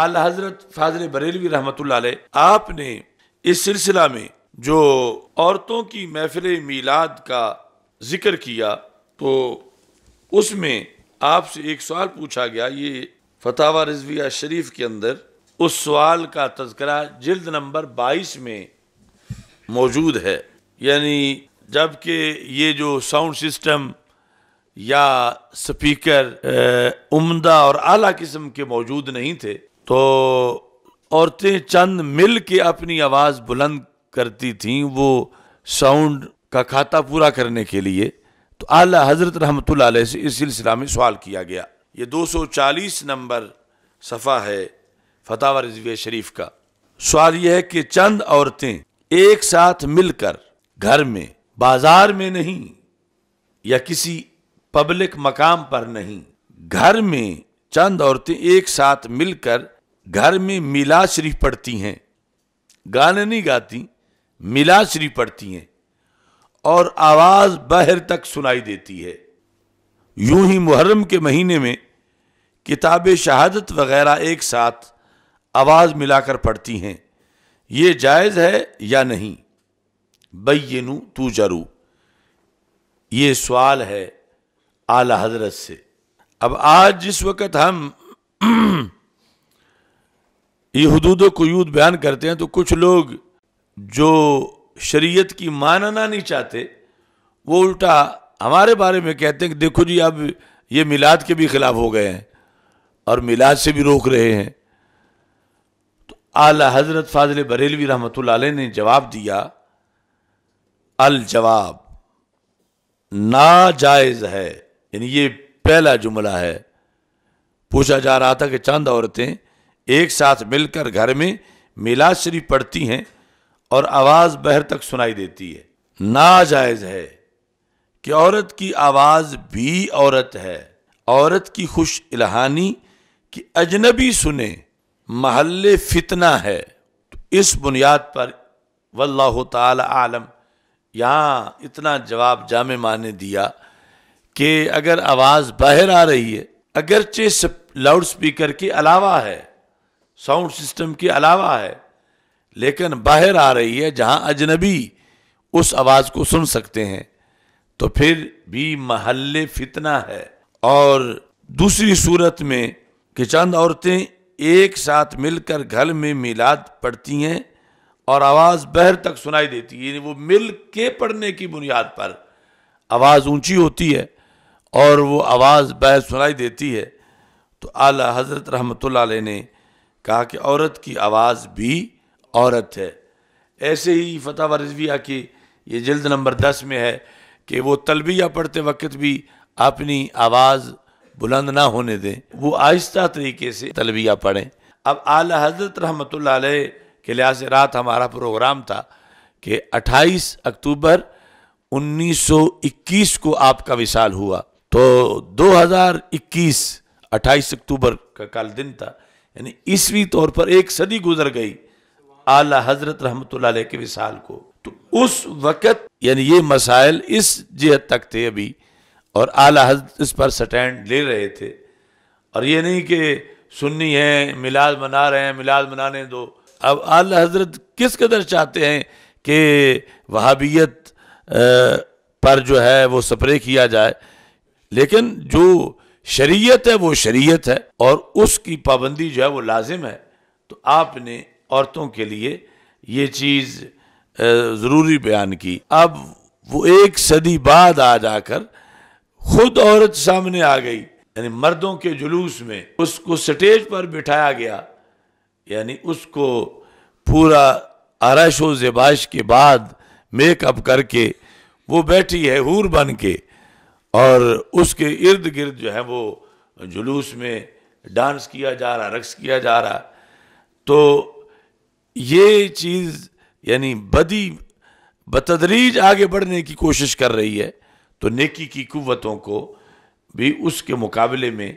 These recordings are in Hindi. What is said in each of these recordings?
आला हजरत फाजल बरेलवी रहमत आपने इस सिलसिला में जो औरतों की महफिल मीलाद का जिक्र किया तो उसमें आपसे एक सवाल पूछा गया ये फतावा रजविया शरीफ के अंदर उस सवाल का तस्करा जल्द नंबर बाईस में मौजूद है यानी जबकि ये जो साउंड सिस्टम या स्पीकर उम्दा और आला किस्म के मौजूद नहीं थे तो औरतें चंद मिल के अपनी आवाज़ बुलंद करती थीं वो साउंड का खाता पूरा करने के लिए तो आला हज़रत रहमत से इस सिलसिला में सवाल किया गया ये 240 नंबर सफ़ा है फतावर रजविया शरीफ का सवाल यह है कि चंद औरतें एक साथ मिलकर घर में बाजार में नहीं या किसी पब्लिक मकाम पर नहीं घर में चंद औरतें एक साथ मिलकर घर में मिला शरीफ पढ़ती हैं गाने नहीं गाती मिला शरीफ पढ़ती हैं और आवाज़ बाहर तक सुनाई देती है यूं ही मुहर्रम के महीने में किताब शहादत वगैरह एक साथ आवाज़ मिलाकर पढ़ती हैं ये जायज़ है या नहीं नू तू जरू ये सवाल है आला हजरत से अब आज जिस वक्त हम ये हदूद कयूद बयान करते हैं तो कुछ लोग जो शरीयत की मानना नहीं चाहते वो उल्टा हमारे बारे में कहते हैं कि देखो जी अब ये मिलाद के भी खिलाफ हो गए हैं और मिलाद से भी रोक रहे हैं तो आला हजरत फाजल बरेलवी रहमत ने जवाब दिया अल जवाब ना जायज है यानी ये पहला जुमला है पूछा जा रहा था कि चंद औरतें एक साथ मिलकर घर में मिलाश्री पढ़ती हैं और आवाज़ बहर तक सुनाई देती है नाजायज़ है कि औरत की आवाज़ भी औरत है औरत की खुश इलाहानी कि अजनबी सुने महल फितना है तो इस बुनियाद पर वल्लाह ताला आलम यहाँ इतना जवाब जाम माने दिया कि अगर आवाज़ बाहर आ रही है अगरचे लाउड स्पीकर के अलावा है साउंड सिस्टम के अलावा है लेकिन बाहर आ रही है जहां अजनबी उस आवाज़ को सुन सकते हैं तो फिर भी महल फितना है और दूसरी सूरत में कि चंद औरतें एक साथ मिलकर घर में मिलाद पढ़ती हैं और आवाज़ बहर तक सुनाई देती है यानी वो मिल के पढ़ने की बुनियाद पर आवाज़ ऊंची होती है और वो आवाज़ बहर सुनाई देती है तो आला हज़रत रहमत ने कहा कि औरत की आवाज़ भी औरत है ऐसे ही फतेह रजविया की ये जल्द नंबर दस में है कि वो तलबिया पढ़ते वक्त भी अपनी आवाज़ बुलंद ना होने दें वो आहिस्ता तरीके से तलबिया पढ़ें अब आला हजरत रहमत के लिहाज से रात हमारा प्रोग्राम था कि 28 अक्टूबर 1921 को आपका विशाल हुआ तो 2021 28 अक्टूबर का कल दिन था यानी ईस्वी तौर पर एक सदी गुजर गई आला हजरत रहमत के विशाल को तो उस वक़्त यानी ये मसाइल इस जहत तक थे अभी और आला हजरत इस पर स्टैंड ले रहे थे और ये नहीं कि सुन्नी हैं मिलाद मना रहे हैं मिलाद मनाने दो अब आला हजरत किस कदर चाहते हैं कि वहाबियत पर जो है वो स्प्रे किया जाए लेकिन जो शरीयत है वो शरीयत है और उसकी पाबंदी जो है वो लाजिम है तो आपने औरतों के लिए ये चीज़ ज़रूरी बयान की अब वो एक सदी बाद आ जाकर खुद औरत सामने आ गई यानी मर्दों के जुलूस में उसको स्टेज पर बिठाया गया यानी उसको पूरा आरश व जबाश के बाद मेकअप करके वो बैठी है हूर बन के और उसके इर्द गिर्द जो है वो जुलूस में डांस किया जा रहा रक्स किया जा रहा तो ये चीज़ यानी बदी बतदरीज आगे बढ़ने की कोशिश कर रही है तो नेकी की कुवतों को भी उसके मुकाबले में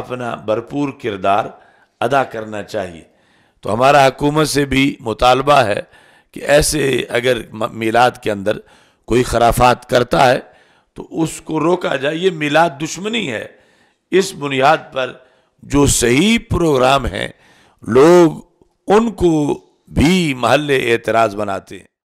अपना भरपूर किरदार अदा करना चाहिए तो हमारा हुकूमत से भी मुतालबा है कि ऐसे अगर मिलाद के अंदर कोई खराफात करता है तो उसको रोका जाए ये मिला दुश्मनी है इस बुनियाद पर जो सही प्रोग्राम है लोग उनको भी महल एतराज़ बनाते हैं